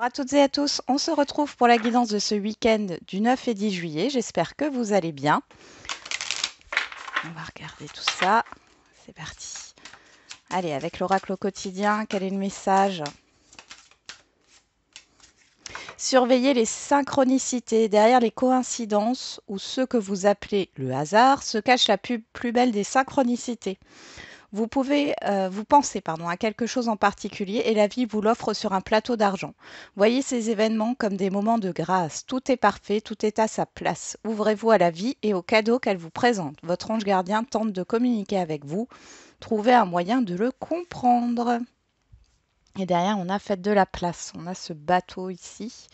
à toutes et à tous, on se retrouve pour la guidance de ce week-end du 9 et 10 juillet. J'espère que vous allez bien. On va regarder tout ça. C'est parti. Allez, avec l'oracle au quotidien, quel est le message Surveillez les synchronicités. Derrière les coïncidences ou ce que vous appelez le hasard se cache la plus belle des synchronicités. Vous pouvez, euh, vous penser pardon, à quelque chose en particulier et la vie vous l'offre sur un plateau d'argent. Voyez ces événements comme des moments de grâce. Tout est parfait, tout est à sa place. Ouvrez-vous à la vie et aux cadeaux qu'elle vous présente. Votre ange gardien tente de communiquer avec vous. Trouvez un moyen de le comprendre. Et derrière, on a fait de la place. On a ce bateau ici.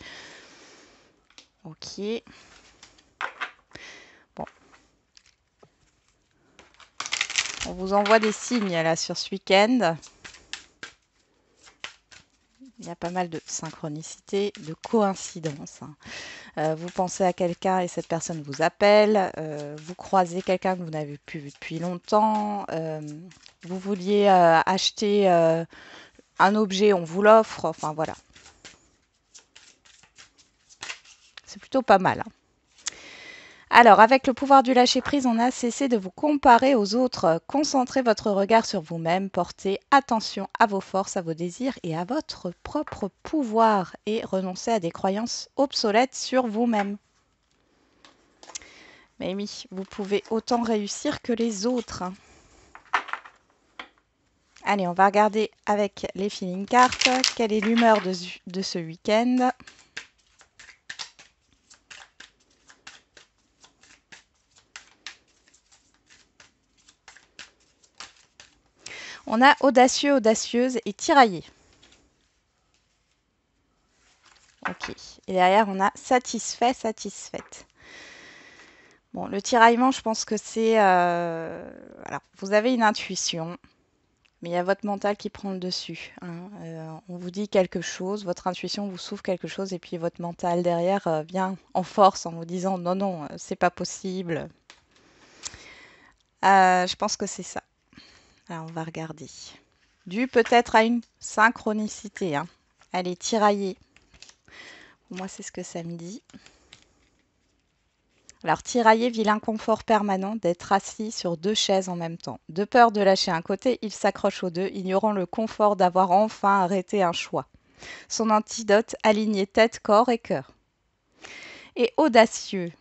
Ok. On vous envoie des signes là sur ce week-end. Il y a pas mal de synchronicité, de coïncidence. Hein. Euh, vous pensez à quelqu'un et cette personne vous appelle. Euh, vous croisez quelqu'un que vous n'avez plus vu depuis longtemps. Euh, vous vouliez acheter un objet, on vous l'offre. Enfin voilà. C'est plutôt pas mal. Hein. Alors, avec le pouvoir du lâcher-prise, on a cessé de vous comparer aux autres. Concentrez votre regard sur vous-même, portez attention à vos forces, à vos désirs et à votre propre pouvoir et renoncez à des croyances obsolètes sur vous-même. Mais oui, vous pouvez autant réussir que les autres. Allez, on va regarder avec les feeling cards quelle est l'humeur de, de ce week-end. On a audacieux, audacieuse et tiraillé. Ok. Et derrière, on a satisfait, satisfaite. Bon, le tiraillement, je pense que c'est... Alors, euh, vous avez une intuition, mais il y a votre mental qui prend le dessus. Hein. Euh, on vous dit quelque chose, votre intuition vous souffle quelque chose, et puis votre mental derrière euh, vient en force en vous disant non, non, c'est pas possible. je pense que c'est ça. Alors on va regarder. Dû peut-être à une synchronicité. Hein. Elle est tiraillée. Moi, c'est ce que ça me dit. Alors, tiraillé vit l'inconfort permanent d'être assis sur deux chaises en même temps. De peur de lâcher un côté, il s'accroche aux deux, ignorant le confort d'avoir enfin arrêté un choix. Son antidote, aligner tête, corps et cœur. Et audacieux,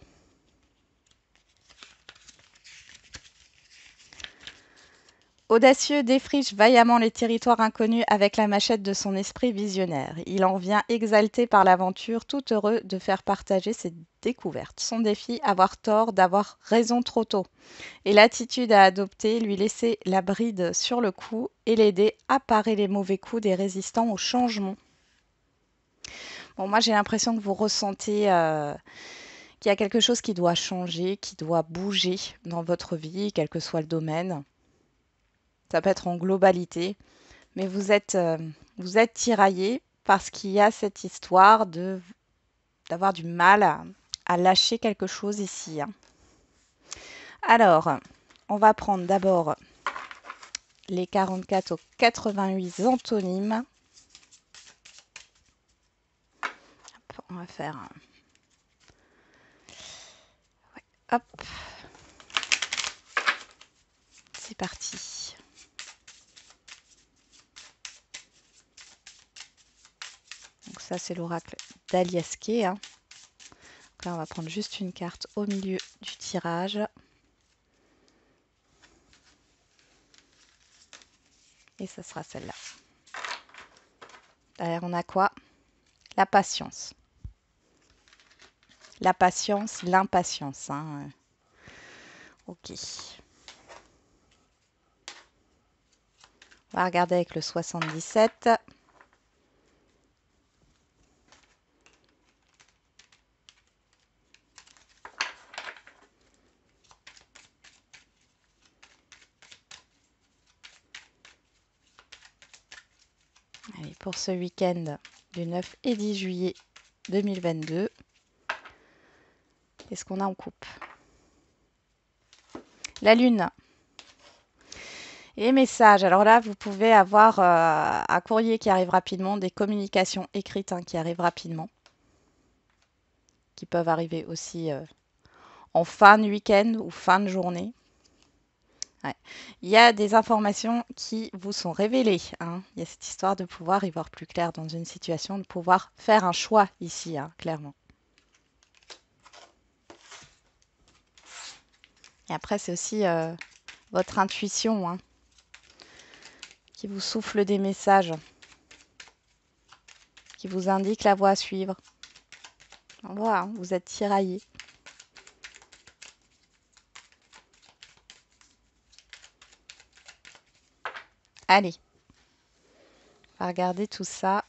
Audacieux défriche vaillamment les territoires inconnus avec la machette de son esprit visionnaire. Il en vient exalté par l'aventure, tout heureux de faire partager ses découvertes. Son défi, avoir tort d'avoir raison trop tôt. Et l'attitude à adopter, lui laisser la bride sur le cou et l'aider à parer les mauvais coups des résistants au changement. Bon, moi j'ai l'impression que vous ressentez... Euh, qu'il y a quelque chose qui doit changer, qui doit bouger dans votre vie, quel que soit le domaine ça peut être en globalité, mais vous êtes, euh, vous êtes tiraillé parce qu'il y a cette histoire de d'avoir du mal à, lâcher quelque chose ici. Alors, on va prendre d'abord les 44 aux 88 antonymes. on va faire... hop. C'est parti. ça c'est l'oracle d'Aliaske. Hein. là, on va prendre juste une carte au milieu du tirage. Et ça sera celle-là. Derrière, on a quoi La patience. La patience, l'impatience. Hein. Ok. On va regarder avec le 77. ce week-end du 9 et 10 juillet 2022. Qu'est-ce qu'on a en coupe La Lune. Et messages. Alors là, vous pouvez avoir euh, un courrier qui arrive rapidement, des communications écrites hein, qui arrivent rapidement, qui peuvent arriver aussi euh, en fin de week-end ou fin de journée. Il y a des informations qui vous sont révélées. Hein. Il y a cette histoire de pouvoir y voir plus clair dans une situation, de pouvoir faire un choix ici, hein, clairement. Et après, c'est aussi euh, votre intuition hein, qui vous souffle des messages, qui vous indique la voie à suivre. On vous êtes tiraillé. Allez, on va regarder tout ça.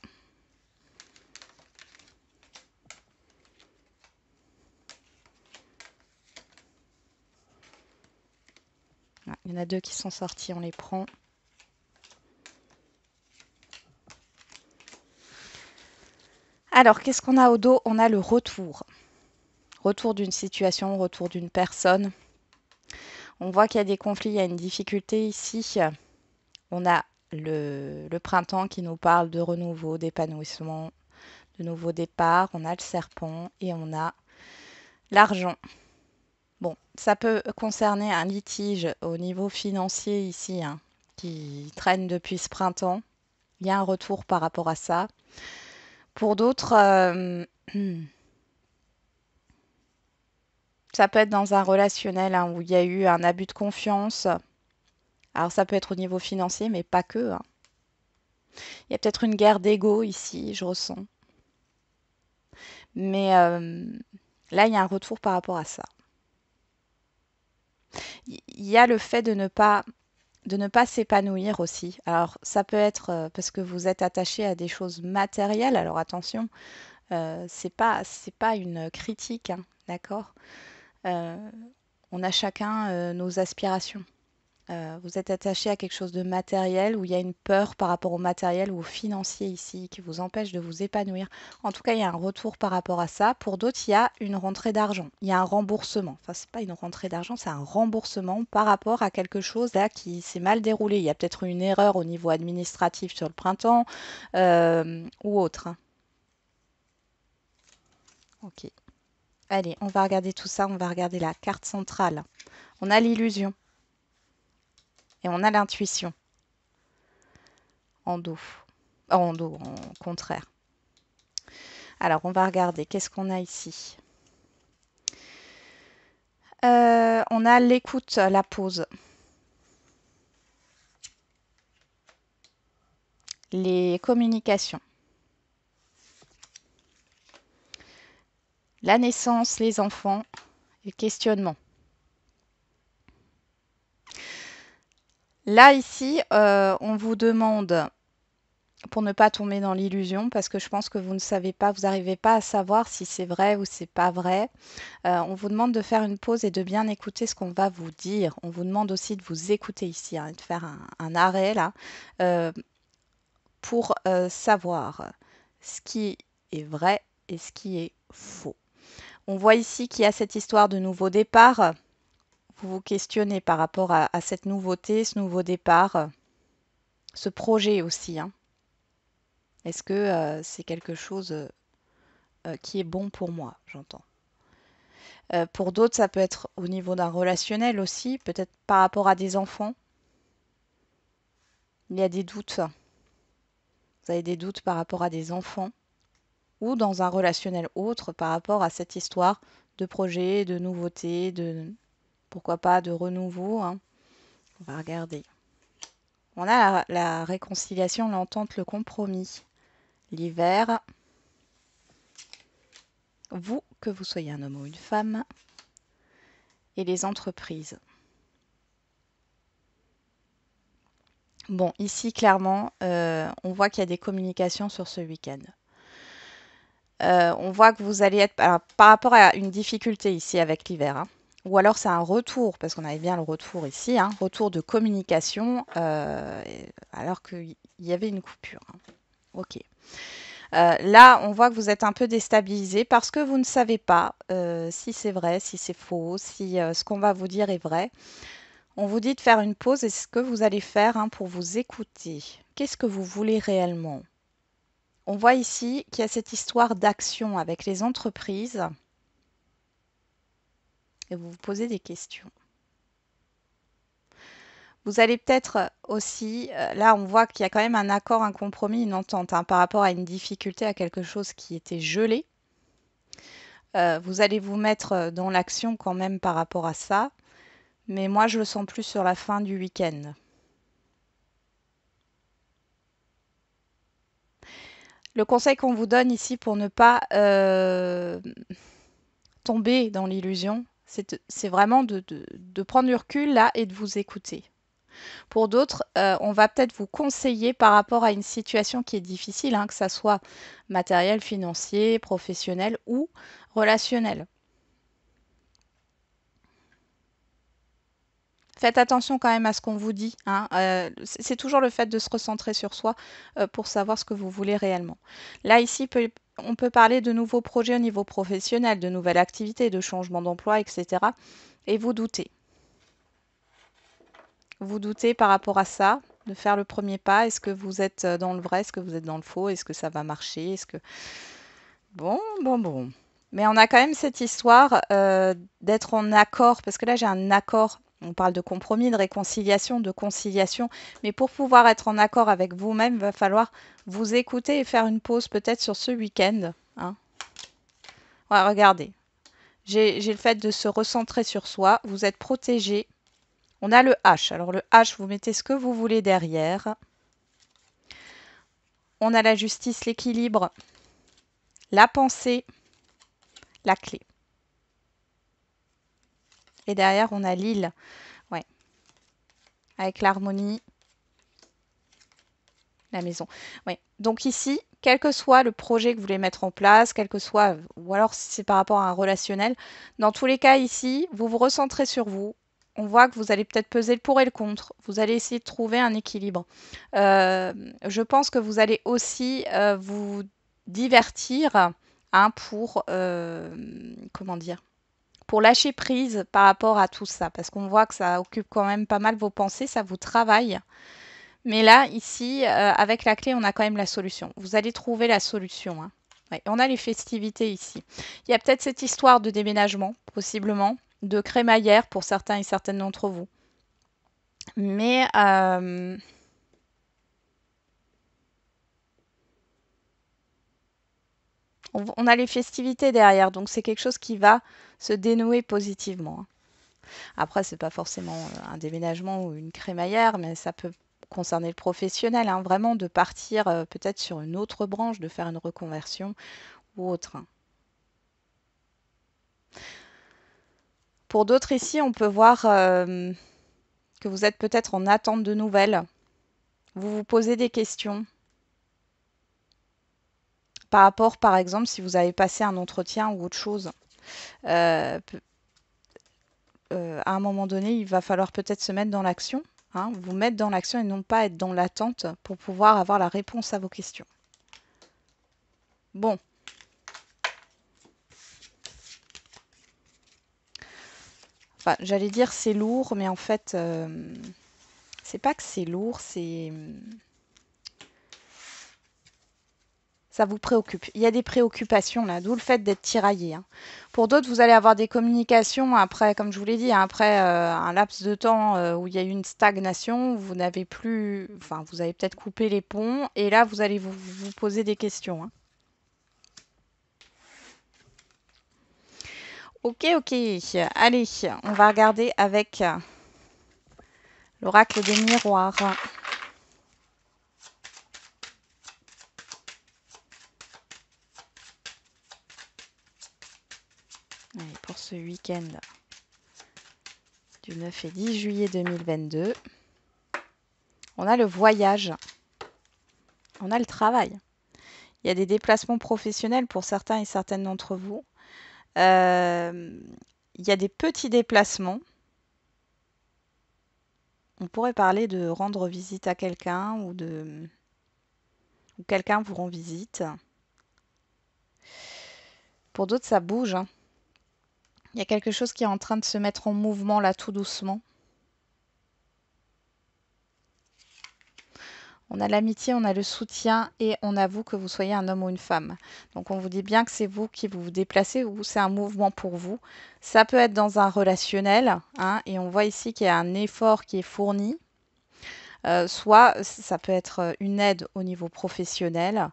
il y en a deux qui sont sortis, on les prend. Alors, qu'est-ce qu'on a au dos On a le retour. Retour d'une situation, retour d'une personne. On voit qu'il y a des conflits, il y a une difficulté ici. On a le, printemps qui nous parle de renouveau, d'épanouissement, de nouveaux départs. On a le serpent et on a l'argent. Bon, ça peut concerner un litige au niveau financier ici, hein, qui traîne depuis ce printemps. Il y a un retour par rapport à ça. Pour d'autres, euh, ça peut être dans un relationnel hein, où il y a eu un abus de confiance, alors ça peut être au niveau financier, mais pas que. Hein. Il y a peut-être une guerre d'ego ici, je ressens. Mais euh, là, il y a un retour par rapport à ça. Il y a le fait de ne pas de ne pas s'épanouir aussi. Alors ça peut être euh, parce que vous êtes attaché à des choses matérielles. Alors attention, ce euh, c'est pas c'est pas une critique, hein, d'accord. on a chacun nos aspirations. Euh, vous êtes attaché à quelque chose de matériel ou il y a une peur par rapport au matériel ou au financier ici qui vous empêche de vous épanouir. En tout cas, il y a un retour par rapport à ça. Pour d'autres, il y a une rentrée d'argent, il y a un remboursement. Enfin, c'est pas une rentrée d'argent, c'est un remboursement par rapport à quelque chose là qui s'est mal déroulé. Il y a peut-être une erreur au niveau administratif sur le printemps euh, ou autre. Hein. Ok. Allez, on va regarder tout ça, on va regarder la carte centrale. On a l'illusion et on a l'intuition. En dos. Oh, en dos, en contraire. Alors, on va regarder. Qu'est-ce qu'on a ici euh, On a l'écoute, la pause. Les communications. La naissance, les enfants, les questionnement. Là, ici, euh, on vous demande, pour ne pas tomber dans l'illusion, parce que je pense que vous ne savez pas, vous n'arrivez pas à savoir si c'est vrai ou c'est pas vrai, euh, on vous demande de faire une pause et de bien écouter ce qu'on va vous dire. On vous demande aussi de vous écouter ici, hein, de faire un, arrêt là, euh, pour savoir ce qui est vrai et ce qui est faux. On voit ici qu'il y a cette histoire de nouveau départ vous vous questionnez par rapport à, cette nouveauté, ce nouveau départ, euh, ce projet aussi. Hein. Est-ce que euh, c'est quelque chose euh, qui est bon pour moi, j'entends Pour d'autres, ça peut être au niveau d'un relationnel aussi, peut-être par rapport à des enfants. Il y a des doutes. Vous avez des doutes par rapport à des enfants ou dans un relationnel autre par rapport à cette histoire de projet, de nouveauté, de pourquoi pas de renouveau. Hein. On va regarder. On a la, réconciliation, l'entente, le compromis. L'hiver. Vous, que vous soyez un homme ou une femme. Et les entreprises. Bon, ici, clairement, euh, on voit qu'il y a des communications sur ce week-end. Euh, on voit que vous allez être... par rapport à une difficulté ici avec l'hiver, hein, ou alors c'est un retour, parce qu'on avait bien le retour ici, hein, retour de communication, euh, alors qu'il y avait une coupure. Hein. Ok. Euh, là, on voit que vous êtes un peu déstabilisé parce que vous ne savez pas euh, si c'est vrai, si c'est faux, si ce qu'on va vous dire est vrai. On vous dit de faire une pause et ce que vous allez faire hein, pour vous écouter. Qu'est-ce que vous voulez réellement On voit ici qu'il y a cette histoire d'action avec les entreprises et vous vous posez des questions. Vous allez peut-être aussi, euh, là on voit qu'il y a quand même un accord, un compromis, une entente hein, par rapport à une difficulté, à quelque chose qui était gelé. Euh, vous allez vous mettre euh, dans l'action quand même par rapport à ça, mais moi je le sens plus sur la fin du week-end. Le conseil qu'on vous donne ici pour ne pas tomber dans l'illusion, c'est vraiment de, prendre du recul là et de vous écouter. Pour d'autres, euh, on va peut-être vous conseiller par rapport à une situation qui est difficile, hein, que ça soit matériel, financier, professionnel ou relationnel. faites attention quand même à ce qu'on vous dit. Hein. Euh, c'est toujours le fait de se recentrer sur soi euh, pour savoir ce que vous voulez réellement. Là, ici, on peut parler de nouveaux projets au niveau professionnel, de nouvelles activités, de changement d'emploi, etc. Et vous doutez. Vous doutez par rapport à ça, de faire le premier pas. Est-ce que vous êtes euh, dans le vrai Est-ce que vous êtes dans le faux Est-ce que ça va marcher Est-ce que... Bon, bon, bon. Mais on a quand même cette histoire d'être en accord, parce que là j'ai un accord on parle de compromis, de réconciliation, de conciliation, mais pour pouvoir être en accord avec vous-même, il va falloir vous écouter et faire une pause peut-être sur ce week-end. Hein. regardez, j'ai le fait de se recentrer sur soi, vous êtes protégé. On a le H, alors le H, vous mettez ce que vous voulez derrière. On a la justice, l'équilibre, la pensée, la clé. Et derrière, on a l'île. Ouais. Avec l'harmonie. La maison. Oui. Donc ici, quel que soit le projet que vous voulez mettre en place, quel que soit, ou alors si c'est par rapport à un relationnel, dans tous les cas ici, vous vous recentrez sur vous. On voit que vous allez peut-être peser le pour et le contre. Vous allez essayer de trouver un équilibre. Euh, je pense que vous allez aussi euh, vous divertir hein, pour, euh, comment dire, pour lâcher prise par rapport à tout ça, parce qu'on voit que ça occupe quand même pas mal vos pensées, ça vous travaille. Mais là, ici, euh, avec la clé, on a quand même la solution. Vous allez trouver la solution. Hein. on a les festivités ici. Il y a peut-être cette histoire de déménagement, possiblement, de crémaillère pour certains et certaines d'entre vous. Mais euh, on, a les festivités derrière, donc c'est quelque chose qui va se dénouer positivement. Hein. Après, n'est pas forcément euh, un déménagement ou une crémaillère, mais ça peut concerner le professionnel, hein, vraiment de partir euh, peut-être sur une autre branche, de faire une reconversion ou autre. Hein. Pour d'autres ici, on peut voir euh, que vous êtes peut-être en attente de nouvelles. Vous vous posez des questions. Par rapport, par exemple, si vous avez passé un entretien ou autre chose. Euh, euh, à un moment donné, il va falloir peut-être se mettre dans l'action, hein, vous mettre dans l'action et non pas être dans l'attente pour pouvoir avoir la réponse à vos questions. Bon. Enfin, j'allais dire c'est lourd, mais en fait, euh, c'est pas que c'est lourd, c'est ça vous préoccupe. Il y a des préoccupations là, d'où le fait d'être tiraillé. Hein. Pour d'autres, vous allez avoir des communications après, comme je vous l'ai dit, hein, après euh, un laps de temps euh, où il y a eu une stagnation, vous n'avez plus, enfin, vous avez peut-être coupé les ponts, et là, vous allez vous, poser des questions. Hein. Ok, ok. Allez, on va regarder avec euh, l'oracle des miroirs. ce week-end du 9 et 10 juillet 2022. On a le voyage. On a le travail. Il y a des déplacements professionnels pour certains et certaines d'entre vous. Euh, il y a des petits déplacements. On pourrait parler de rendre visite à quelqu'un ou de ou quelqu'un vous rend visite. Pour d'autres, ça bouge. Hein. Il y a quelque chose qui est en train de se mettre en mouvement là tout doucement. On a l'amitié, on a le soutien et on avoue que vous soyez un homme ou une femme. Donc on vous dit bien que c'est vous qui vous déplacez ou c'est un mouvement pour vous. Ça peut être dans un relationnel hein, et on voit ici qu'il y a un effort qui est fourni. Euh, soit ça peut être une aide au niveau professionnel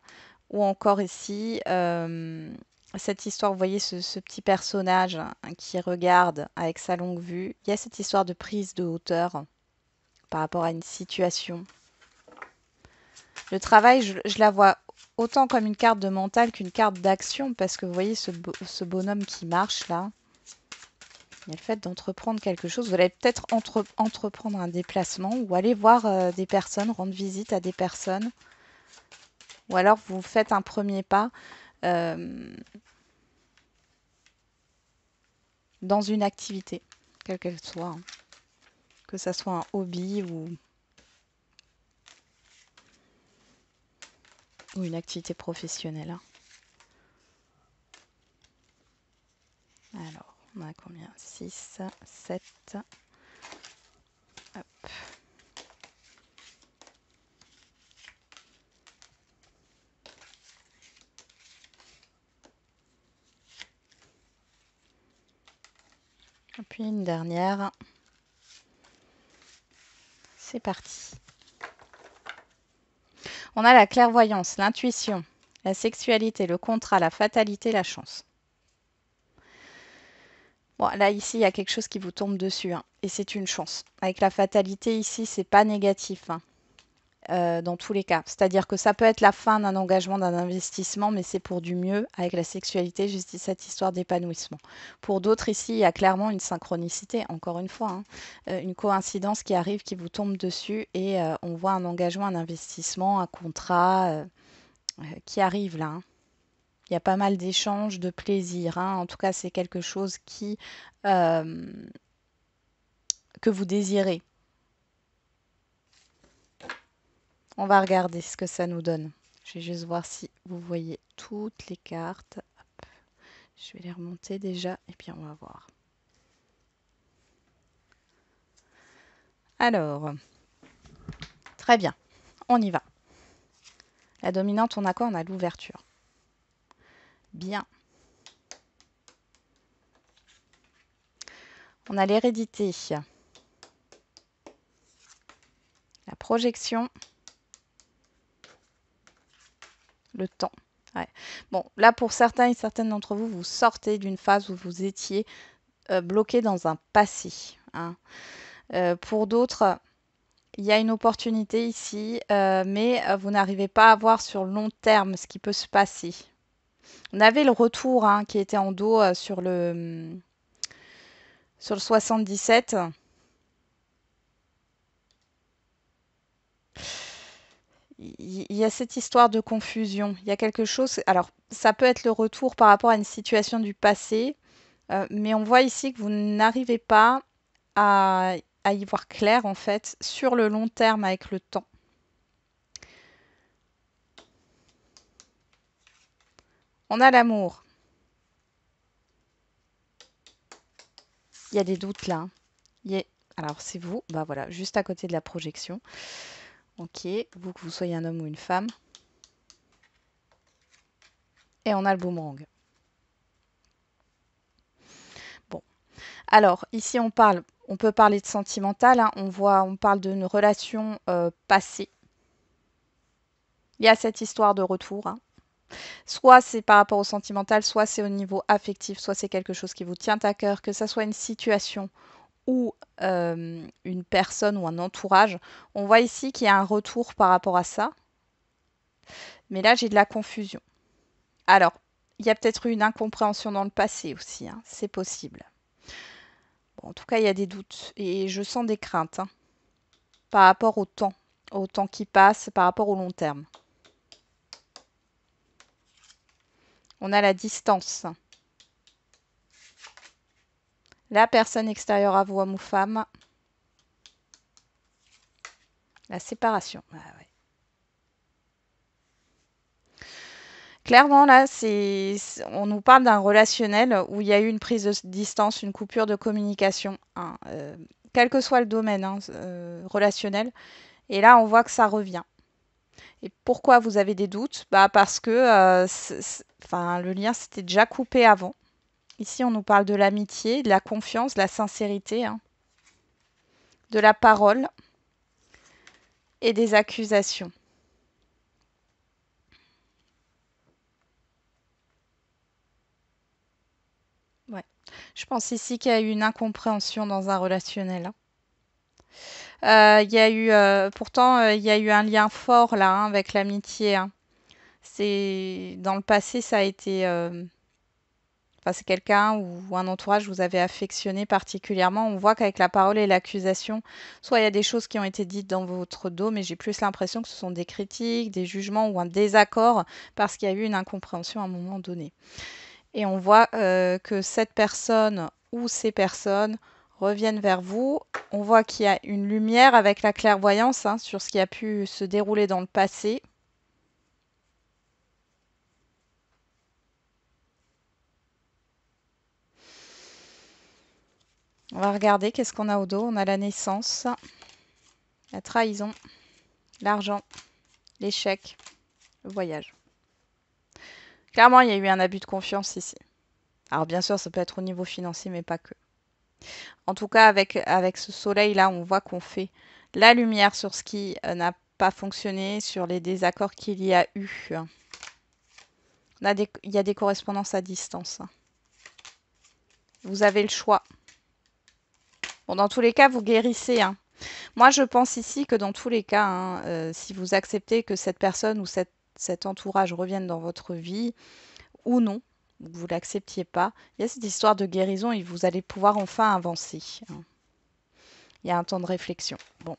ou encore ici euh, cette histoire, vous voyez ce, petit personnage hein, qui regarde avec sa longue vue. Il y a cette histoire de prise de hauteur par rapport à une situation. Le travail, je, la vois autant comme une carte de mental qu'une carte d'action parce que vous voyez ce, bonhomme qui marche là. Il y a le fait d'entreprendre quelque chose. Vous allez peut-être entreprendre un déplacement ou aller voir euh, des personnes, rendre visite à des personnes. Ou alors vous faites un premier pas. Euh, dans une activité, quelle qu'elle soit. Hein. Que ça soit un hobby ou, une activité professionnelle. Hein. Alors, on a combien 6, 7. Hop. Et puis une dernière. C'est parti. On a la clairvoyance, l'intuition, la sexualité, le contrat, la fatalité, la chance. Bon, là, ici, il y a quelque chose qui vous tombe dessus. Hein, et c'est une chance. Avec la fatalité, ici, c'est pas négatif. Hein. Euh, dans tous les cas. C'est-à-dire que ça peut être la fin d'un engagement, d'un investissement, mais c'est pour du mieux avec la sexualité, cette histoire d'épanouissement. Pour d'autres ici, il y a clairement une synchronicité, encore une fois, hein. euh, une coïncidence qui arrive, qui vous tombe dessus, et euh, on voit un engagement, un investissement, un contrat qui arrive là. Hein. Il y a pas mal d'échanges, de plaisir. Hein. En tout cas, c'est quelque chose qui que vous désirez On va regarder ce que ça nous donne. Je vais juste voir si vous voyez toutes les cartes. Je vais les remonter déjà et puis on va voir. Alors, très bien, on y va. La dominante, on a quoi On a l'ouverture. Bien. On a l'hérédité, la projection le temps. Bon, là, pour certains et certaines d'entre vous, vous sortez d'une phase où vous étiez euh, bloqué dans un passé. Hein. Euh, pour d'autres, il y a une opportunité ici, euh, mais vous n'arrivez pas à voir sur long terme ce qui peut se passer. On avait le retour hein, qui était en dos sur le sur le 77 il y a cette histoire de confusion. Il y a quelque chose. Alors, ça peut être le retour par rapport à une situation du passé, euh, mais on voit ici que vous n'arrivez pas à, y voir clair, en fait, sur le long terme avec le temps. On a l'amour. Il y a des doutes là. Alors, c'est vous. Bah voilà, juste à côté de la projection vous que vous soyez un homme ou une femme. Et on a le boomerang. Bon. Alors, ici, on parle, on peut parler de sentimental. Hein. On voit, on parle d'une relation euh, passée. Il y a cette histoire de retour. Hein. Soit c'est par rapport au sentimental, soit c'est au niveau affectif, soit c'est quelque chose qui vous tient à cœur, que ça soit une situation ou euh, une personne ou un entourage. On voit ici qu'il y a un retour par rapport à ça. Mais là, j'ai de la confusion. Alors, il y a peut-être eu une incompréhension dans le passé aussi. Hein. C'est possible. en tout cas, il y a des doutes et je sens des craintes hein, par rapport au temps, au temps qui passe, par rapport au long terme. On a la distance la personne extérieure à vous, homme ou femme, la séparation. Ah Clairement, là, on nous parle d'un relationnel où il y a eu une prise de distance, une coupure de communication, hein, euh, quel que soit le domaine hein, euh, relationnel. Et là, on voit que ça revient. Et pourquoi vous avez des doutes bah Parce que euh, enfin, le lien s'était déjà coupé avant. Ici, on nous parle de l'amitié, de la confiance, de la sincérité, hein, de la parole et des accusations. Je pense ici qu'il y a eu une incompréhension dans un relationnel. Hein. Euh, il y a eu, euh, pourtant, euh, il y a eu un lien fort là hein, avec l'amitié. C'est dans le passé, ça a été c'est quelqu'un ou un entourage vous avez affectionné particulièrement. On voit qu'avec la parole et l'accusation, soit il y a des choses qui ont été dites dans votre dos, mais j'ai plus l'impression que ce sont des critiques, des jugements ou un désaccord parce qu'il y a eu une incompréhension à un moment donné. Et on voit euh, que cette personne ou ces personnes reviennent vers vous. On voit qu'il y a une lumière avec la clairvoyance hein, sur ce qui a pu se dérouler dans le passé. On va regarder qu'est-ce qu'on a au dos. On a la naissance, la trahison, l'argent, l'échec, le voyage. Clairement, il y a eu un abus de confiance ici. Alors bien sûr, ça peut être au niveau financier, mais pas que. En tout cas, avec, avec ce soleil-là, on voit qu'on fait la lumière sur ce qui euh, n'a pas fonctionné, sur les désaccords qu'il y a eu. il y a des correspondances à distance. Vous avez le choix dans tous les cas, vous guérissez. Hein. Moi, je pense ici que dans tous les cas, hein, euh, si vous acceptez que cette personne ou cet entourage revienne dans votre vie, ou non, vous ne l'acceptiez pas, il y a cette histoire de guérison et vous allez pouvoir enfin avancer. Hein. Il y a un temps de réflexion. Bon.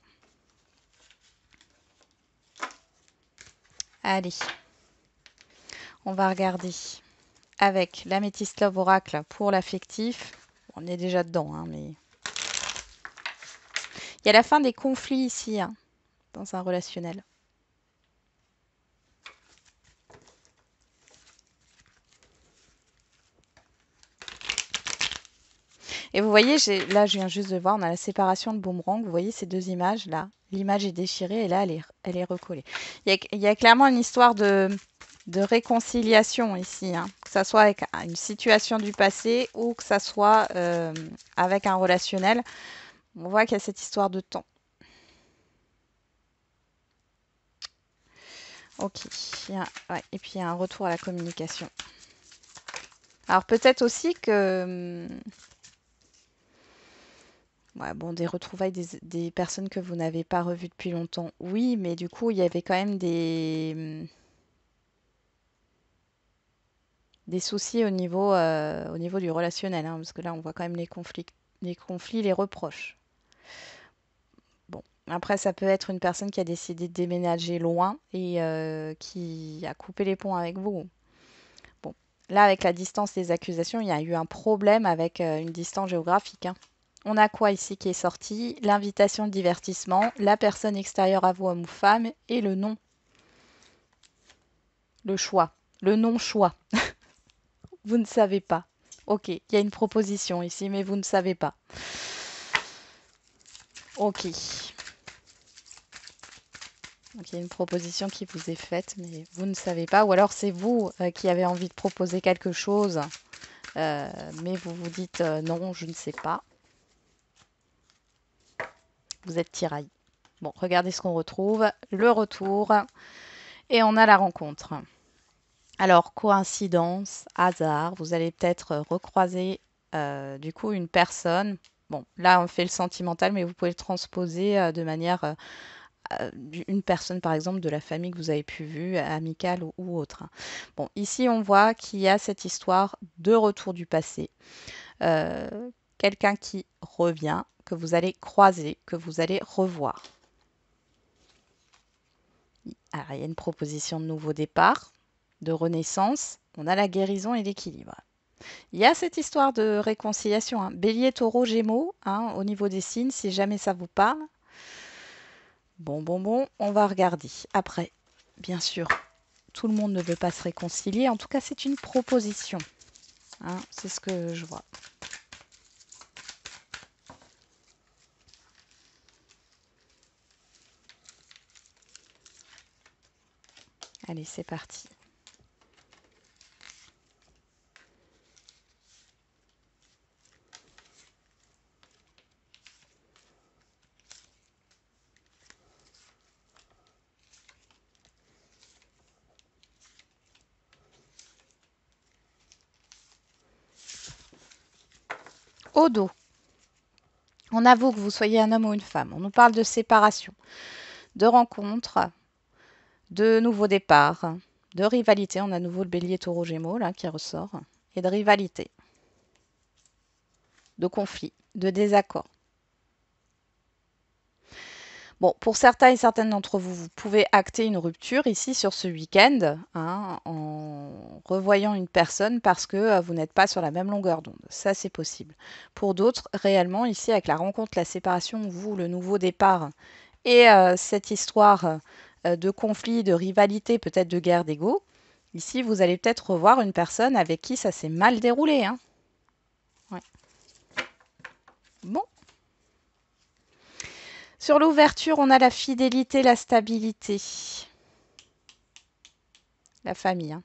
Allez, on va regarder avec l'améthyste love oracle pour l'affectif. On est déjà dedans, mais il y a la fin des conflits ici, hein, dans un relationnel. Et vous voyez, là, je viens juste de voir, on a la séparation de boomerang. Vous voyez ces deux images là. L'image est déchirée et là, elle est, recollée. Il y, a, clairement une histoire de, réconciliation ici, hein. que ce soit avec une situation du passé ou que ce soit euh, avec un relationnel. On voit qu'il y a cette histoire de temps. Ok, et puis il y a un retour à la communication. Alors peut-être aussi que... Hmm, bon, des retrouvailles des, personnes que vous n'avez pas revues depuis longtemps, oui, mais du coup, il y avait quand même des... Hmm, des soucis au niveau, euh, au niveau du relationnel, hein, parce que là, on voit quand même les conflits, les conflits, les reproches. Après, ça peut être une personne qui a décidé de déménager loin et euh, qui a coupé les ponts avec vous. Bon, là, avec la distance des accusations, il y a eu un problème avec euh, une distance géographique. Hein. On a quoi ici qui est sorti L'invitation de divertissement, la personne extérieure à vous, homme ou femme, et le nom. Le choix. Le non-choix. vous ne savez pas. Ok, il y a une proposition ici, mais vous ne savez pas. Ok. Donc il y a une proposition qui vous est faite, mais vous ne savez pas. Ou alors c'est vous euh, qui avez envie de proposer quelque chose, euh, mais vous vous dites euh, non, je ne sais pas. Vous êtes tiraillé. Bon, regardez ce qu'on retrouve. Le retour. Et on a la rencontre. Alors, coïncidence, hasard, vous allez peut-être recroiser du coup une personne. Bon, là on fait le sentimental, mais vous pouvez le transposer de manière euh, une personne par exemple de la famille que vous avez pu voir, amicale ou, autre. Hein. Bon, ici on voit qu'il y a cette histoire de retour du passé. Euh, quelqu'un qui revient, que vous allez croiser, que vous allez revoir. Alors, il y a une proposition de nouveau départ, de renaissance. On a la guérison et l'équilibre. Il y a cette histoire de réconciliation. Hein. Bélier, taureau, gémeaux, hein, au niveau des signes, si jamais ça vous parle. Bon, bon, bon, on va regarder. Après, bien sûr, tout le monde ne veut pas se réconcilier. En tout cas, c'est une proposition. Hein, c'est ce que je vois. Allez, c'est parti. au dos. On avoue que vous soyez un homme ou une femme. On nous parle de séparation, de rencontre, de nouveaux départs, de rivalité. On a à nouveau le bélier taureau gémeaux qui ressort. Et de rivalité, de conflit, de désaccord pour certains et certaines d'entre vous, vous pouvez acter une rupture ici sur ce week-end hein, en revoyant une personne parce que euh, vous n'êtes pas sur la même longueur d'onde. Ça, c'est possible. Pour d'autres, réellement, ici, avec la rencontre, la séparation, vous, le nouveau départ et euh, cette histoire euh, de conflit, de rivalité, peut-être de guerre d'ego, ici, vous allez peut-être revoir une personne avec qui ça s'est mal déroulé. Hein. Bon. Sur l'ouverture, on a la fidélité, la stabilité. La famille. Hein.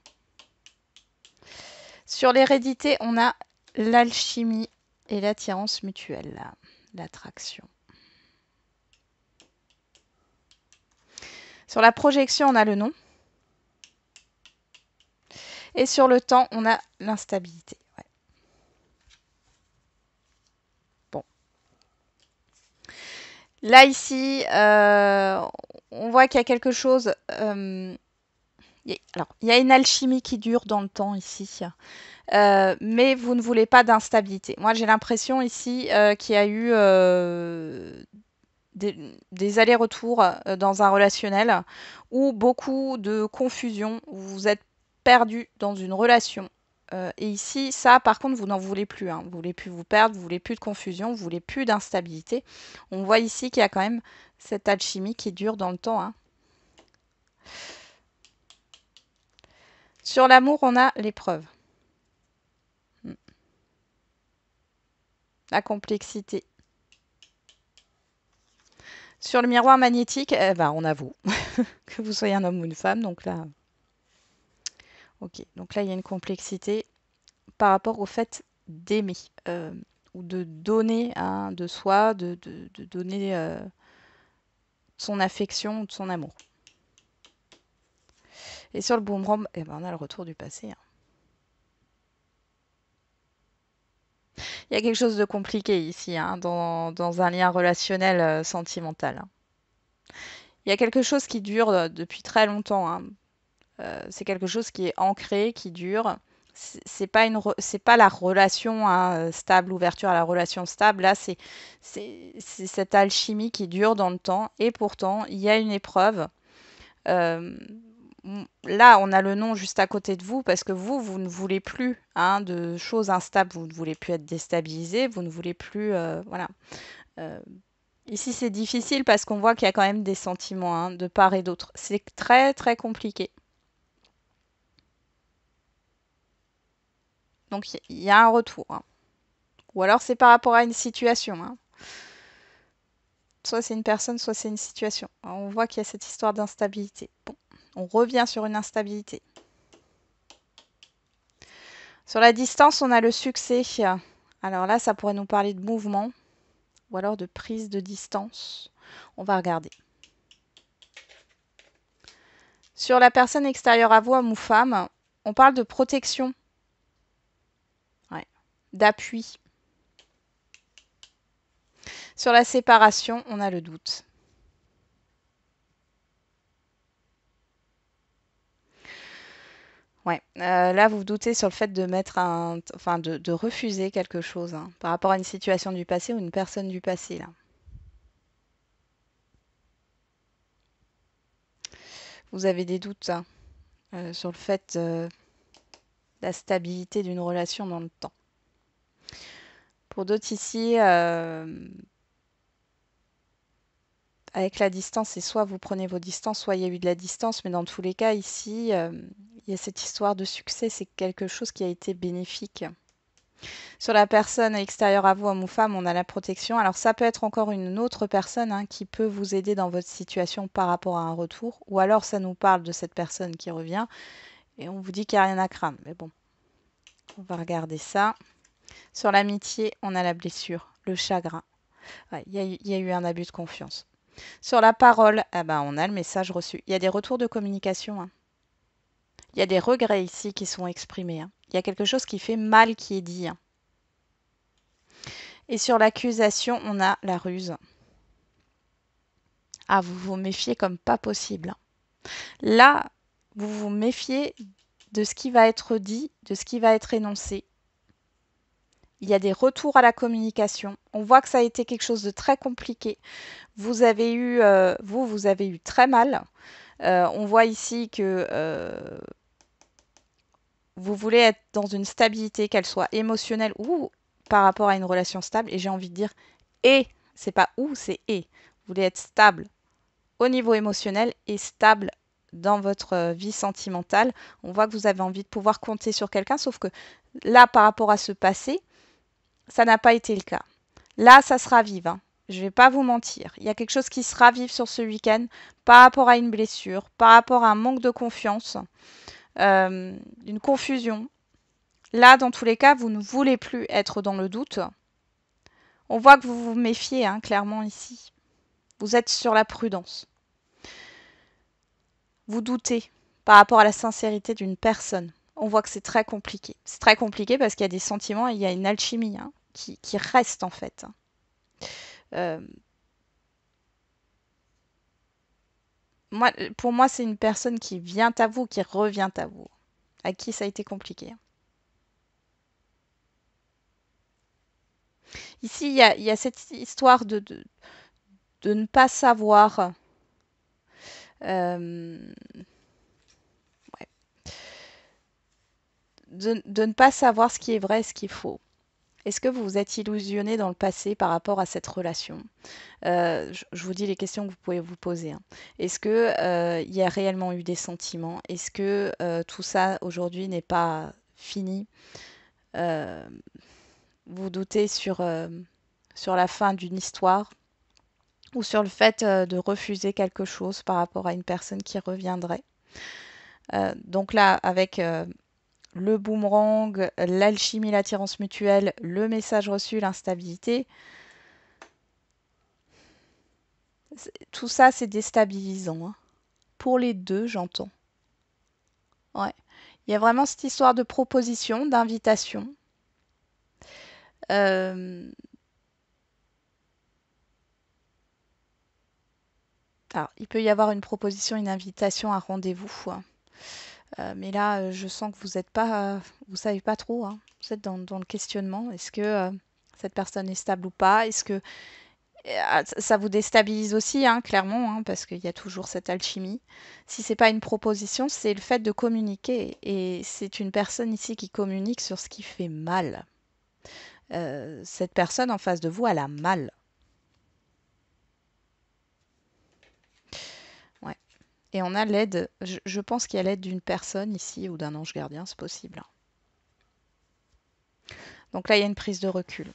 Sur l'hérédité, on a l'alchimie et l'attirance mutuelle, l'attraction. Sur la projection, on a le nom. Et sur le temps, on a l'instabilité. Là, ici, euh, on voit qu'il y a quelque chose. Euh, alors, il y a une alchimie qui dure dans le temps ici, euh, mais vous ne voulez pas d'instabilité. Moi, j'ai l'impression ici qu'il y a eu des, des allers-retours dans un relationnel ou beaucoup de confusion. Vous êtes perdu dans une relation euh, et ici, ça, par contre, vous n'en voulez plus. Vous hein. Vous voulez plus vous perdre, vous voulez plus de confusion, vous voulez plus d'instabilité. On voit ici qu'il y a quand même cette alchimie qui dure dans le temps. Hein. Sur l'amour, on a l'épreuve. Hmm. La complexité. Sur le miroir magnétique, eh ben, on avoue que vous soyez un homme ou une femme. Donc là, Ok, donc là, il y a une complexité par rapport au fait d'aimer euh, ou de donner hein, de soi, de, donner euh, son affection ou de son amour. Et sur le boomerang, eh ben, on a le retour du passé. Hein. Il y a quelque chose de compliqué ici, hein, dans, un lien relationnel euh, sentimental. Il y a quelque chose qui dure depuis très longtemps. Euh, c'est quelque chose qui est ancré, qui dure. C'est pas une c'est pas la relation euh, stable, ouverture à la relation stable. Là, c'est cette alchimie qui dure dans le temps. Et pourtant, il y a une épreuve. Euh, là, on a le nom juste à côté de vous parce que vous, vous ne voulez plus hein, de choses instables. Vous ne voulez plus être déstabilisé. Vous ne voulez plus, voilà. Ici, c'est difficile parce qu'on voit qu'il y a quand même des sentiments hein, de part et d'autre. C'est très, très compliqué. Donc il y a un retour. Hein. Ou alors c'est par rapport à une situation. Hein. Soit c'est une personne, soit c'est une situation. on voit qu'il y a cette histoire d'instabilité. Bon, on revient sur une instabilité. Sur la distance, on a le succès. Alors là, ça pourrait nous parler de mouvement ou alors de prise de distance. On va regarder. Sur la personne extérieure à vous, homme ou femme, on parle de protection d'appui. Sur la séparation, on a le doute. Ouais. Euh, là, vous vous doutez sur le fait de mettre un, enfin, de, refuser quelque chose hein, par rapport à une situation du passé ou une personne du passé. Là. Vous avez des doutes hein, euh, sur le fait de euh, la stabilité d'une relation dans le temps. Pour d'autres ici, euh, avec la distance, c'est soit vous prenez vos distances, soit il y a eu de la distance, mais dans tous les cas, ici, euh, il y a cette histoire de succès, c'est quelque chose qui a été bénéfique. Sur la personne extérieure à vous, homme ou femme, on a la protection. Alors ça peut être encore une autre personne hein, qui peut vous aider dans votre situation par rapport à un retour, ou alors ça nous parle de cette personne qui revient et on vous dit qu'il n'y a rien à craindre. Mais bon, on va regarder ça. Sur l'amitié, on a la blessure, le chagrin. Il y, a eu un abus de confiance. Sur la parole, eh ben, on a le message reçu. Il y a des retours de communication. Hein. Il y a des regrets ici qui sont exprimés. Hein. Il y a quelque chose qui fait mal qui est dit. Hein. Et sur l'accusation, on a la ruse. Ah, vous vous méfiez comme pas possible. Là, vous vous méfiez de ce qui va être dit, de ce qui va être énoncé, il y a des retours à la communication. On voit que ça a été quelque chose de très compliqué. Vous avez eu, euh, vous, vous avez eu très mal. Euh, on voit ici que euh, vous voulez être dans une stabilité, qu'elle soit émotionnelle ou par rapport à une relation stable. Et j'ai envie de dire et, c'est pas ou, c'est et. Vous voulez être stable au niveau émotionnel et stable dans votre vie sentimentale. On voit que vous avez envie de pouvoir compter sur quelqu'un, sauf que là, par rapport à ce passé, ça n'a pas été le cas. Là, ça sera vive. Hein. Je ne vais pas vous mentir. Il y a quelque chose qui sera vive sur ce week-end par rapport à une blessure, par rapport à un manque de confiance, euh, une confusion. Là, dans tous les cas, vous ne voulez plus être dans le doute. On voit que vous vous méfiez hein, clairement ici. Vous êtes sur la prudence. Vous doutez par rapport à la sincérité d'une personne. On voit que c'est très compliqué. C'est très compliqué parce qu'il y a des sentiments et il y a une alchimie. Hein qui, reste, en fait. Euh, moi, pour moi, c'est une personne qui vient à vous, qui revient à vous, à qui ça a été compliqué. Ici, il y a, cette histoire de, de, ne pas savoir. Euh, de, de ne pas savoir ce qui est vrai et ce qui est faux. Est-ce que vous vous êtes illusionné dans le passé par rapport à cette relation euh, je, vous dis les questions que vous pouvez vous poser. Hein. Est-ce que euh, il y a réellement eu des sentiments Est-ce que euh, tout ça aujourd'hui n'est pas fini Vous doutez sur, sur la fin d'une histoire ou sur le fait de refuser quelque chose par rapport à une personne qui reviendrait. donc là, avec le boomerang, l'alchimie, l'attirance mutuelle, le message reçu, l'instabilité. Tout ça, c'est déstabilisant. Hein. Pour les deux, j'entends. Ouais. Il y a vraiment cette histoire de proposition, d'invitation. Euh, il peut y avoir une proposition, une invitation, un rendez-vous. Hein. Euh, mais là, euh, je sens que vous êtes pas, euh, vous savez pas trop. Hein. Vous êtes dans, le questionnement. Est-ce que cette personne est stable ou pas Est-ce que ça vous déstabilise aussi, hein, clairement, hein, parce qu'il y a toujours cette alchimie. Si c'est pas une proposition, c'est le fait de communiquer. Et c'est une personne ici qui communique sur ce qui fait mal. cette personne en face de vous, elle a mal. Et on a l'aide, je, pense qu'il y a l'aide d'une personne ici ou d'un ange gardien, c'est possible. Donc là, il y a une prise de recul.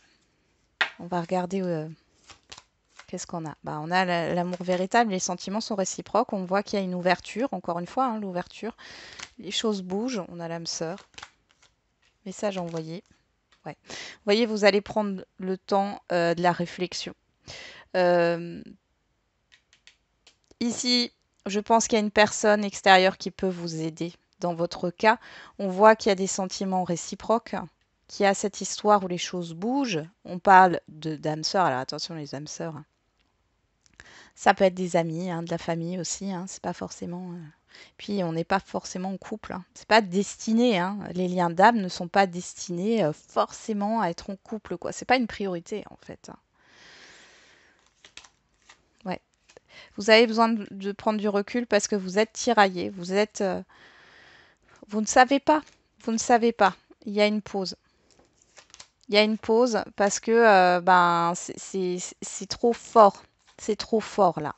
On va regarder euh, qu'est-ce qu'on a. Bah, on a l'amour véritable, les sentiments sont réciproques, on voit qu'il y a une ouverture, encore une fois, hein, l'ouverture. Les choses bougent, on a l'âme sœur. Message envoyé. Ouais. Vous voyez, vous allez prendre le temps euh, de la réflexion. Euh, ici, je pense qu'il y a une personne extérieure qui peut vous aider. Dans votre cas, on voit qu'il y a des sentiments réciproques, qu'il y a cette histoire où les choses bougent. On parle de d'âme alors attention les âmes sœurs. Ça peut être des amis, hein, de la famille aussi, hein. c'est pas forcément. Euh, puis on n'est pas forcément en couple. Hein. C'est pas destiné. Hein. Les liens d'âme ne sont pas destinés euh, forcément à être en couple. Quoi. C'est pas une priorité en fait. Vous avez besoin de, prendre du recul parce que vous êtes tiraillé, vous êtes... Euh, vous ne savez pas, vous ne savez pas. Il y a une pause. Il y a une pause parce que euh, ben, c'est trop fort. C'est trop fort là.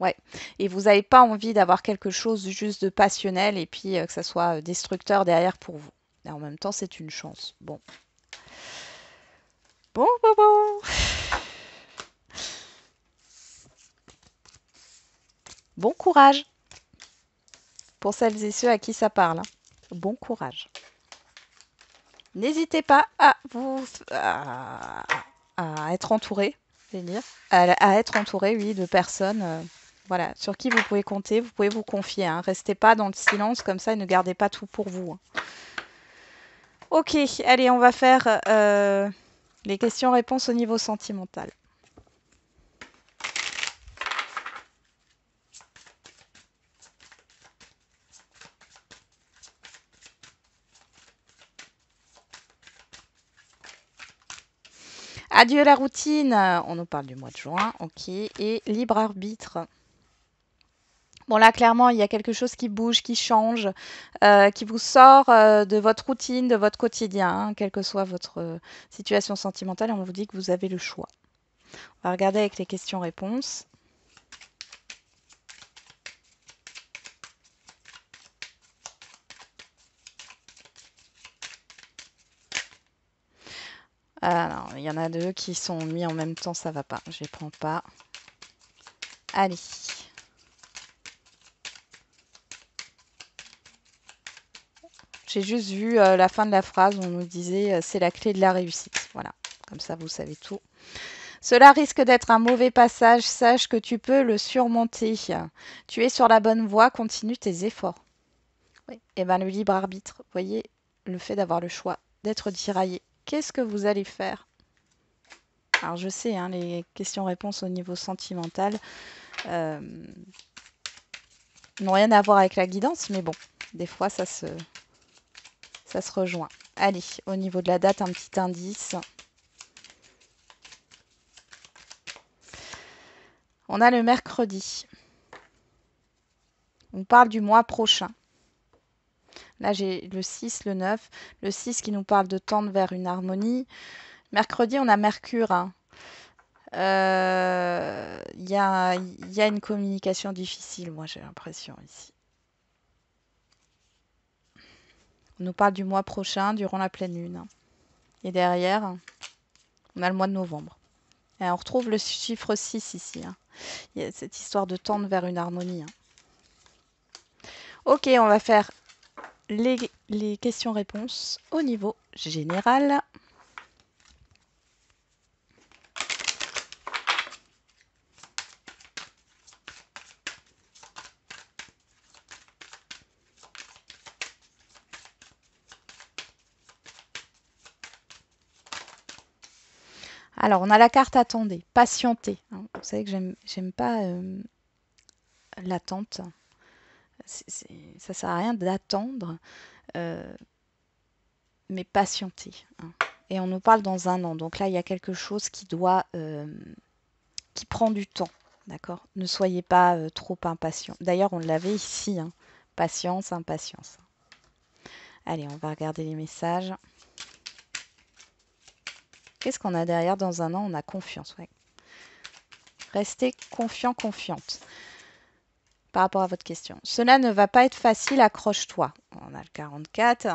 Ouais. Et vous n'avez pas envie d'avoir quelque chose juste de passionnel et puis euh, que ça soit destructeur derrière pour vous. Et en même temps, c'est une chance. Bon. Bon, bon, bon. Bon courage Pour celles et ceux à qui ça parle, hein. bon courage. N'hésitez pas à vous à, être entouré, à, à, être entouré, oui, de personnes. Euh, voilà, sur qui vous pouvez compter, vous pouvez vous confier. Hein. Restez pas dans le silence comme ça et ne gardez pas tout pour vous. Hein. Ok, allez, on va faire euh, les questions-réponses au niveau sentimental. Adieu la routine, on nous parle du mois de juin, ok, et libre arbitre. Bon là, clairement, il y a quelque chose qui bouge, qui change, euh, qui vous sort euh, de votre routine, de votre quotidien, hein, quelle que soit votre euh, situation sentimentale, on vous dit que vous avez le choix. On va regarder avec les questions-réponses. Alors, il y en a deux qui sont mis en même temps, ça va pas. Je les prends pas. Allez. J'ai juste vu euh, la fin de la phrase où on nous disait euh, c'est la clé de la réussite. Voilà, comme ça vous savez tout. Cela risque d'être un mauvais passage, sache que tu peux le surmonter. Tu es sur la bonne voie, continue tes efforts. Oui. Et eh bien le libre arbitre, voyez, le fait d'avoir le choix, d'être tiraillé qu'est-ce que vous allez faire Alors je sais, hein, les questions-réponses au niveau sentimental euh, n'ont rien à voir avec la guidance, mais bon, des fois ça se, ça se rejoint. Allez, au niveau de la date, un petit indice. On a le mercredi. On parle du mois prochain. Là, j'ai le 6, le 9, le 6 qui nous parle de tendre vers une harmonie. Mercredi, on a Mercure. Il hein. euh, y, a, une communication difficile, moi j'ai l'impression ici. On nous parle du mois prochain, durant la pleine lune. Hein. Et derrière, on a le mois de novembre. Et on retrouve le chiffre 6 ici. Hein. Il y a cette histoire de tendre vers une harmonie. Ok, on va faire les, questions-réponses au niveau général. Alors, on a la carte attendez, patientez. Hein. Vous savez que j'aime pas euh, l'attente. Ça ça sert à rien d'attendre, euh, mais patienter. Hein. Et on nous parle dans un an. Donc là, il y a quelque chose qui doit, euh, qui prend du temps. D'accord Ne soyez pas euh, trop impatients. D'ailleurs, on l'avait ici. Hein. Patience, impatience. Allez, on va regarder les messages. Qu'est-ce qu'on a derrière Dans un an, on a confiance. Restez confiant, confiante rapport à votre question. Cela ne va pas être facile, accroche-toi. On a le 44.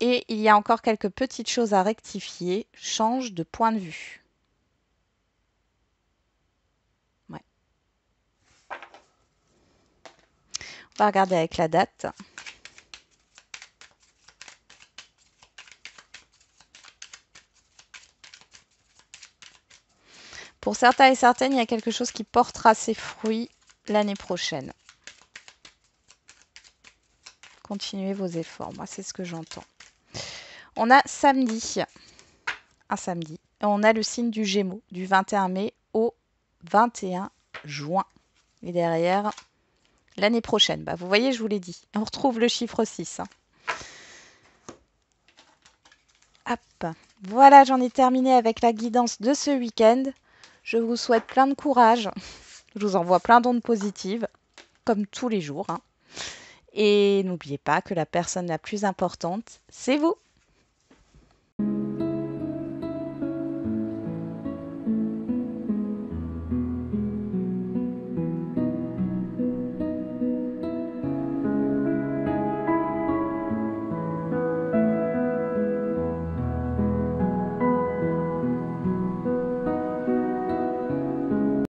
Et il y a encore quelques petites choses à rectifier. Change de point de vue. Ouais. On va regarder avec la date. Pour certains et certaines, il y a quelque chose qui portera ses fruits l'année prochaine. Continuez vos efforts. Moi, c'est ce que j'entends. On a samedi, un samedi, on a le signe du Gémeaux, du 21 mai au 21 juin. Et derrière, l'année prochaine. Bah, vous voyez, je vous l'ai dit. On retrouve le chiffre 6. Hein. Hop. Voilà, j'en ai terminé avec la guidance de ce week-end. Je vous souhaite plein de courage. Je vous envoie plein d'ondes positives, comme tous les jours. Hein. Et n'oubliez pas que la personne la plus importante, c'est vous.